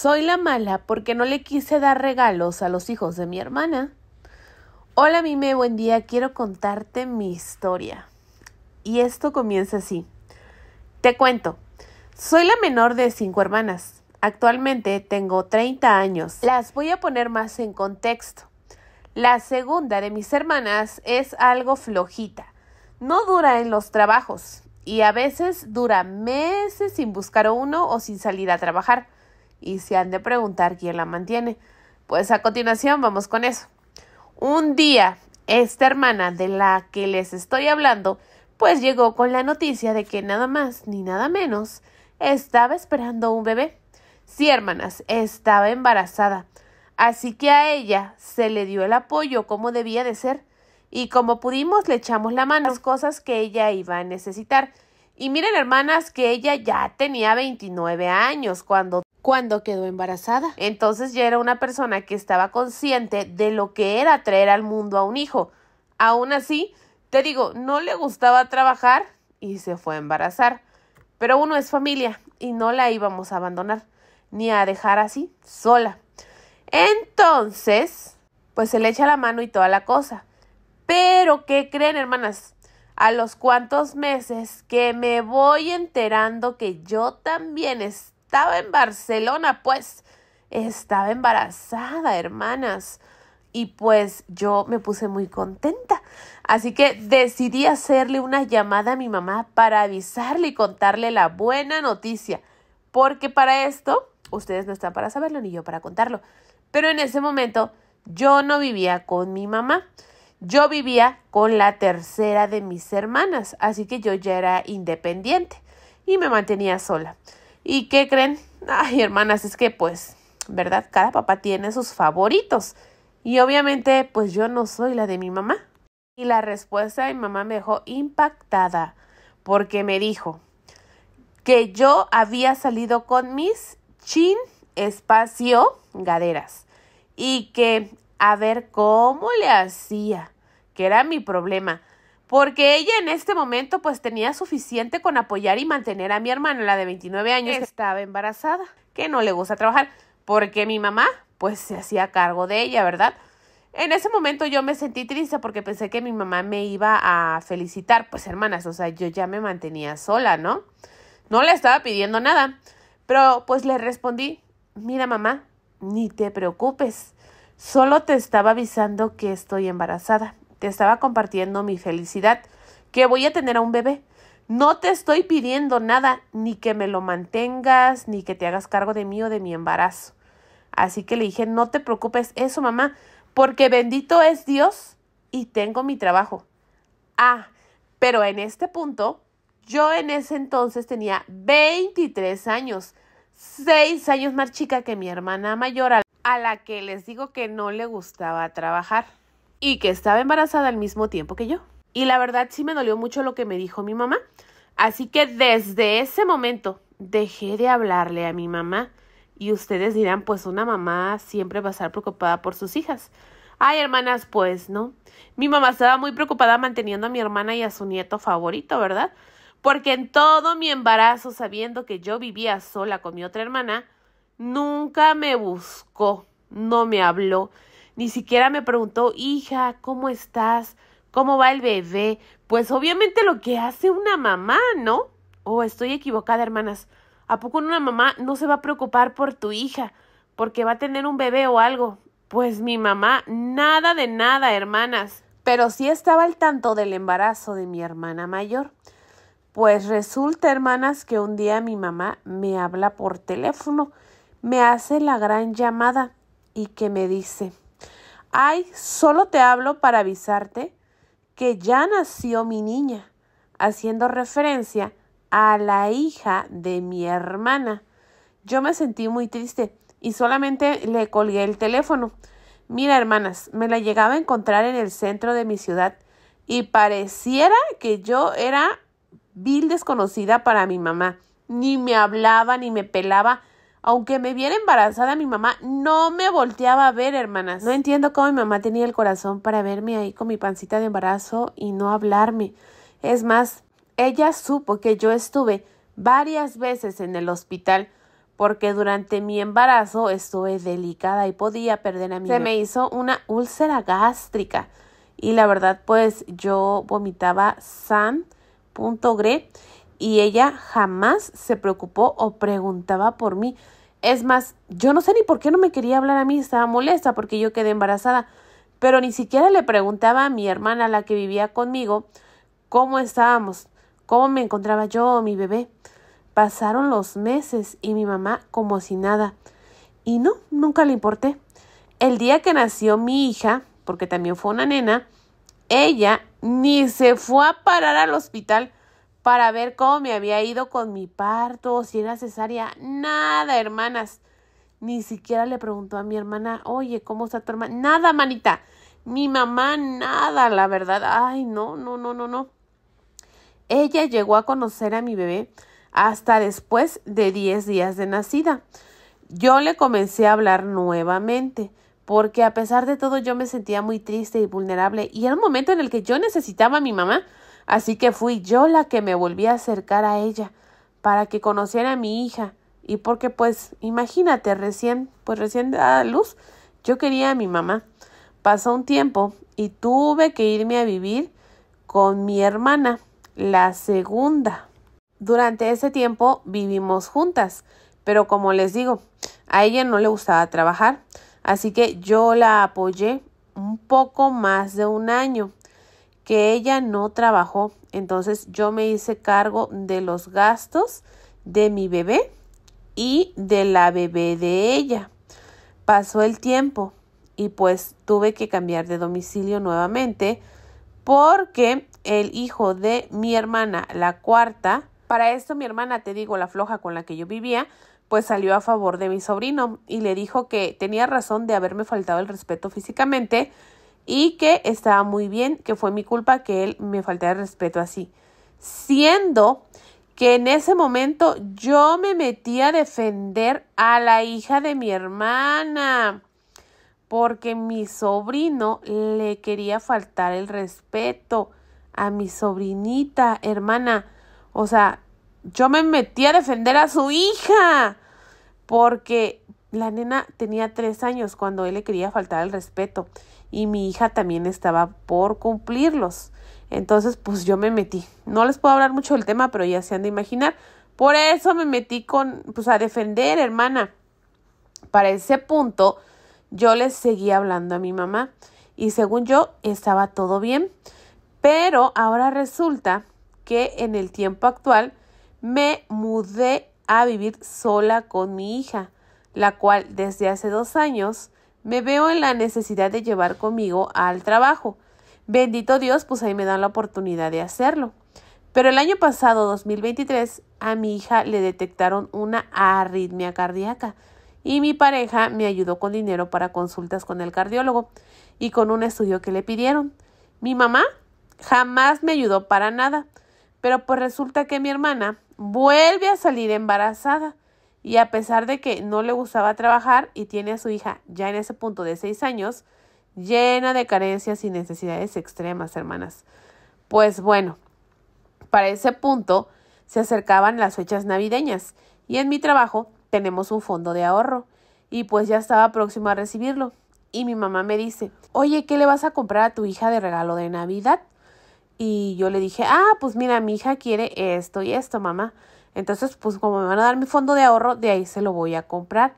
Soy la mala porque no le quise dar regalos a los hijos de mi hermana. Hola Mime, buen día, quiero contarte mi historia. Y esto comienza así. Te cuento, soy la menor de cinco hermanas. Actualmente tengo 30 años. Las voy a poner más en contexto. La segunda de mis hermanas es algo flojita. No dura en los trabajos y a veces dura meses sin buscar uno o sin salir a trabajar y se han de preguntar quién la mantiene. Pues a continuación vamos con eso. Un día, esta hermana de la que les estoy hablando, pues llegó con la noticia de que nada más ni nada menos estaba esperando un bebé. Sí, hermanas, estaba embarazada. Así que a ella se le dio el apoyo como debía de ser y como pudimos le echamos la mano a las cosas que ella iba a necesitar. Y miren, hermanas, que ella ya tenía 29 años cuando cuando quedó embarazada. Entonces ya era una persona que estaba consciente de lo que era traer al mundo a un hijo. Aún así, te digo, no le gustaba trabajar y se fue a embarazar. Pero uno es familia y no la íbamos a abandonar ni a dejar así, sola. Entonces, pues se le echa la mano y toda la cosa. Pero, ¿qué creen, hermanas? A los cuantos meses que me voy enterando que yo también estoy estaba en Barcelona, pues estaba embarazada, hermanas. Y pues yo me puse muy contenta. Así que decidí hacerle una llamada a mi mamá para avisarle y contarle la buena noticia. Porque para esto, ustedes no están para saberlo ni yo para contarlo. Pero en ese momento yo no vivía con mi mamá. Yo vivía con la tercera de mis hermanas. Así que yo ya era independiente y me mantenía sola. ¿Y qué creen? Ay, hermanas, es que pues, ¿verdad? Cada papá tiene sus favoritos. Y obviamente, pues yo no soy la de mi mamá. Y la respuesta de mi mamá me dejó impactada porque me dijo que yo había salido con mis chin espacio gaderas y que a ver cómo le hacía, que era mi problema porque ella en este momento pues tenía suficiente con apoyar y mantener a mi hermana, la de 29 años, que estaba embarazada, que no le gusta trabajar, porque mi mamá pues se hacía cargo de ella, ¿verdad? En ese momento yo me sentí triste porque pensé que mi mamá me iba a felicitar, pues hermanas, o sea, yo ya me mantenía sola, ¿no? No le estaba pidiendo nada, pero pues le respondí, mira mamá, ni te preocupes, solo te estaba avisando que estoy embarazada te estaba compartiendo mi felicidad, que voy a tener a un bebé. No te estoy pidiendo nada, ni que me lo mantengas, ni que te hagas cargo de mí o de mi embarazo. Así que le dije, no te preocupes eso, mamá, porque bendito es Dios y tengo mi trabajo. Ah, pero en este punto, yo en ese entonces tenía 23 años, 6 años más chica que mi hermana mayor, a la que les digo que no le gustaba trabajar y que estaba embarazada al mismo tiempo que yo. Y la verdad sí me dolió mucho lo que me dijo mi mamá. Así que desde ese momento dejé de hablarle a mi mamá. Y ustedes dirán, pues una mamá siempre va a estar preocupada por sus hijas. Ay, hermanas, pues no. Mi mamá estaba muy preocupada manteniendo a mi hermana y a su nieto favorito, ¿verdad? Porque en todo mi embarazo, sabiendo que yo vivía sola con mi otra hermana, nunca me buscó, no me habló. Ni siquiera me preguntó, hija, ¿cómo estás? ¿Cómo va el bebé? Pues obviamente lo que hace una mamá, ¿no? Oh, estoy equivocada, hermanas. ¿A poco una mamá no se va a preocupar por tu hija? Porque va a tener un bebé o algo. Pues mi mamá, nada de nada, hermanas. Pero sí estaba al tanto del embarazo de mi hermana mayor. Pues resulta, hermanas, que un día mi mamá me habla por teléfono, me hace la gran llamada y que me dice, Ay, solo te hablo para avisarte que ya nació mi niña, haciendo referencia a la hija de mi hermana. Yo me sentí muy triste y solamente le colgué el teléfono. Mira, hermanas, me la llegaba a encontrar en el centro de mi ciudad y pareciera que yo era vil desconocida para mi mamá. Ni me hablaba, ni me pelaba, aunque me viera embarazada, mi mamá no me volteaba a ver, hermanas. No entiendo cómo mi mamá tenía el corazón para verme ahí con mi pancita de embarazo y no hablarme. Es más, ella supo que yo estuve varias veces en el hospital porque durante mi embarazo estuve delicada y podía perder a mi. Se me hizo una úlcera gástrica y la verdad pues yo vomitaba san.gre y ella jamás se preocupó o preguntaba por mí. Es más, yo no sé ni por qué no me quería hablar a mí, estaba molesta porque yo quedé embarazada, pero ni siquiera le preguntaba a mi hermana, la que vivía conmigo, cómo estábamos, cómo me encontraba yo o mi bebé. Pasaron los meses y mi mamá como si nada. Y no, nunca le importé. El día que nació mi hija, porque también fue una nena, ella ni se fue a parar al hospital para ver cómo me había ido con mi parto si era cesárea. Nada, hermanas. Ni siquiera le preguntó a mi hermana, oye, ¿cómo está tu hermana? Nada, manita. Mi mamá, nada, la verdad. Ay, no, no, no, no, no. Ella llegó a conocer a mi bebé hasta después de 10 días de nacida. Yo le comencé a hablar nuevamente, porque a pesar de todo yo me sentía muy triste y vulnerable, y era un momento en el que yo necesitaba a mi mamá Así que fui yo la que me volví a acercar a ella para que conociera a mi hija y porque pues imagínate recién pues recién dada luz yo quería a mi mamá. Pasó un tiempo y tuve que irme a vivir con mi hermana, la segunda. Durante ese tiempo vivimos juntas, pero como les digo, a ella no le gustaba trabajar, así que yo la apoyé un poco más de un año que ella no trabajó. Entonces yo me hice cargo de los gastos de mi bebé y de la bebé de ella. Pasó el tiempo y pues tuve que cambiar de domicilio nuevamente porque el hijo de mi hermana, la cuarta, para esto mi hermana, te digo, la floja con la que yo vivía, pues salió a favor de mi sobrino y le dijo que tenía razón de haberme faltado el respeto físicamente, y que estaba muy bien, que fue mi culpa que él me faltara respeto así. Siendo que en ese momento yo me metí a defender a la hija de mi hermana porque mi sobrino le quería faltar el respeto a mi sobrinita, hermana. O sea, yo me metí a defender a su hija porque la nena tenía tres años cuando él le quería faltar el respeto y mi hija también estaba por cumplirlos. Entonces, pues yo me metí. No les puedo hablar mucho del tema, pero ya se han de imaginar. Por eso me metí con, pues a defender, hermana. Para ese punto, yo les seguí hablando a mi mamá y según yo estaba todo bien. Pero ahora resulta que en el tiempo actual me mudé a vivir sola con mi hija, la cual desde hace dos años me veo en la necesidad de llevar conmigo al trabajo. Bendito Dios, pues ahí me dan la oportunidad de hacerlo. Pero el año pasado, 2023, a mi hija le detectaron una arritmia cardíaca y mi pareja me ayudó con dinero para consultas con el cardiólogo y con un estudio que le pidieron. Mi mamá jamás me ayudó para nada, pero pues resulta que mi hermana vuelve a salir embarazada y a pesar de que no le gustaba trabajar y tiene a su hija ya en ese punto de seis años, llena de carencias y necesidades extremas, hermanas. Pues bueno, para ese punto se acercaban las fechas navideñas y en mi trabajo tenemos un fondo de ahorro y pues ya estaba próximo a recibirlo. Y mi mamá me dice, oye, ¿qué le vas a comprar a tu hija de regalo de Navidad? Y yo le dije, ah, pues mira, mi hija quiere esto y esto, mamá. Entonces, pues como me van a dar mi fondo de ahorro, de ahí se lo voy a comprar.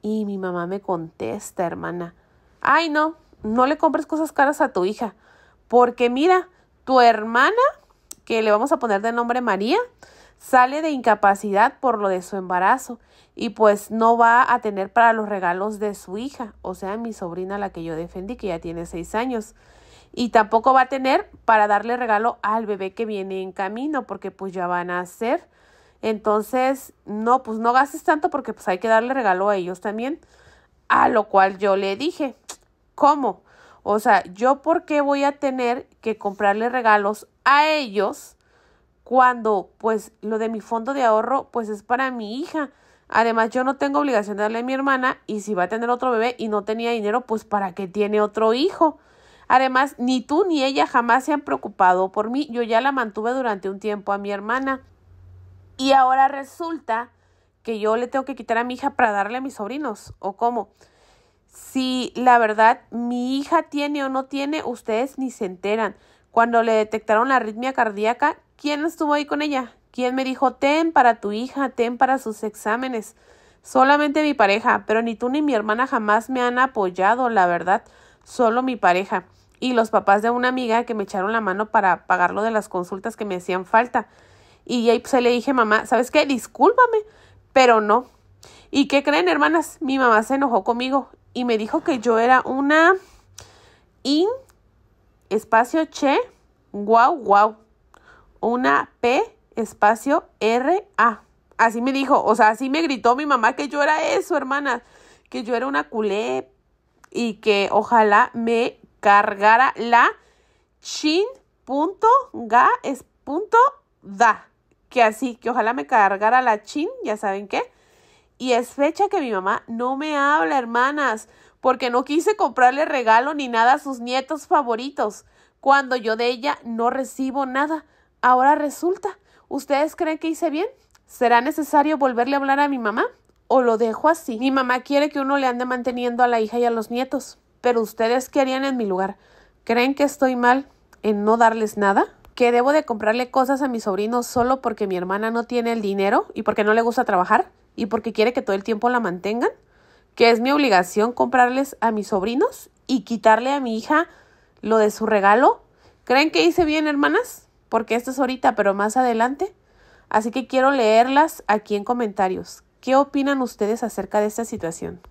Y mi mamá me contesta, hermana, ay no, no le compres cosas caras a tu hija, porque mira, tu hermana, que le vamos a poner de nombre María, sale de incapacidad por lo de su embarazo y pues no va a tener para los regalos de su hija, o sea, mi sobrina la que yo defendí, que ya tiene seis años. Y tampoco va a tener para darle regalo al bebé que viene en camino, porque pues ya van a ser entonces, no, pues no gastes tanto porque pues hay que darle regalo a ellos también. A lo cual yo le dije, ¿cómo? O sea, yo por qué voy a tener que comprarle regalos a ellos cuando pues lo de mi fondo de ahorro pues es para mi hija. Además, yo no tengo obligación de darle a mi hermana y si va a tener otro bebé y no tenía dinero, pues para qué tiene otro hijo. Además, ni tú ni ella jamás se han preocupado por mí. Yo ya la mantuve durante un tiempo a mi hermana. Y ahora resulta que yo le tengo que quitar a mi hija para darle a mis sobrinos, o cómo. Si la verdad mi hija tiene o no tiene, ustedes ni se enteran. Cuando le detectaron la arritmia cardíaca, ¿quién estuvo ahí con ella? ¿Quién me dijo, ten para tu hija, ten para sus exámenes? Solamente mi pareja, pero ni tú ni mi hermana jamás me han apoyado, la verdad. Solo mi pareja y los papás de una amiga que me echaron la mano para pagarlo de las consultas que me hacían falta. Y ahí se pues, le dije, mamá, ¿sabes qué? Discúlpame, pero no. ¿Y qué creen, hermanas? Mi mamá se enojó conmigo y me dijo que yo era una in espacio che guau guau. Una P espacio R A. Así me dijo, o sea, así me gritó mi mamá que yo era eso, hermana, que yo era una culé y que ojalá me cargara la chin punto ga es punto da que así, que ojalá me cargara la chin, ya saben qué. Y es fecha que mi mamá no me habla, hermanas, porque no quise comprarle regalo ni nada a sus nietos favoritos, cuando yo de ella no recibo nada. Ahora resulta, ¿ustedes creen que hice bien? ¿Será necesario volverle a hablar a mi mamá? ¿O lo dejo así? Mi mamá quiere que uno le ande manteniendo a la hija y a los nietos, pero ustedes qué harían en mi lugar. ¿Creen que estoy mal en no darles nada? que debo de comprarle cosas a mis sobrinos solo porque mi hermana no tiene el dinero y porque no le gusta trabajar y porque quiere que todo el tiempo la mantengan, que es mi obligación comprarles a mis sobrinos y quitarle a mi hija lo de su regalo. ¿Creen que hice bien, hermanas? Porque esto es ahorita, pero más adelante. Así que quiero leerlas aquí en comentarios. ¿Qué opinan ustedes acerca de esta situación?